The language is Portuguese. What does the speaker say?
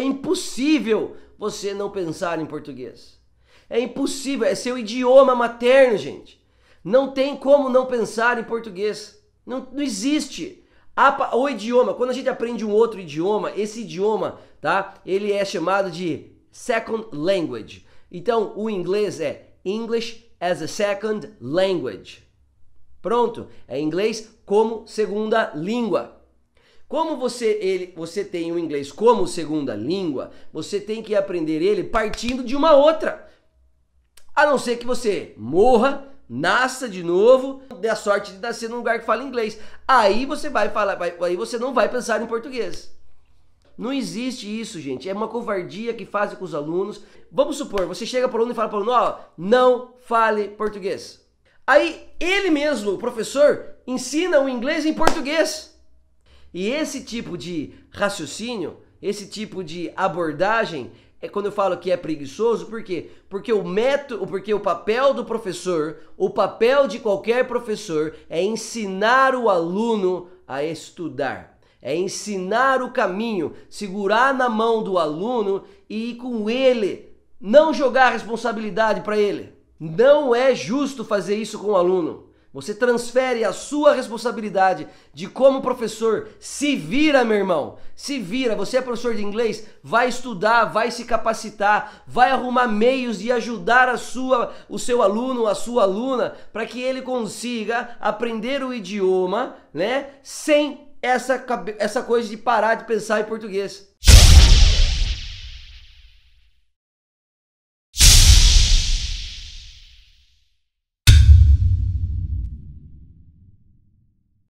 É impossível você não pensar em português. É impossível, é seu idioma materno, gente. Não tem como não pensar em português. Não, não existe. o idioma, quando a gente aprende um outro idioma, esse idioma, tá? Ele é chamado de second language. Então, o inglês é English as a second language. Pronto, é inglês como segunda língua. Como você, ele, você tem o inglês como segunda língua, você tem que aprender ele partindo de uma outra. A não ser que você morra, nasça de novo, dê a sorte de nascer num lugar que fala inglês. Aí você vai falar, vai, aí você não vai pensar em português. Não existe isso, gente. É uma covardia que fazem com os alunos. Vamos supor, você chega para o aluno e fala para o aluno, ó, não fale português. Aí ele mesmo, o professor, ensina o inglês em português. E esse tipo de raciocínio, esse tipo de abordagem, é quando eu falo que é preguiçoso, por quê? Porque o método, porque o papel do professor, o papel de qualquer professor é ensinar o aluno a estudar. É ensinar o caminho, segurar na mão do aluno e ir com ele, não jogar responsabilidade para ele. Não é justo fazer isso com o aluno. Você transfere a sua responsabilidade de como professor. Se vira, meu irmão. Se vira. Você é professor de inglês, vai estudar, vai se capacitar, vai arrumar meios de ajudar a sua, o seu aluno, a sua aluna, para que ele consiga aprender o idioma, né? Sem essa, essa coisa de parar de pensar em português.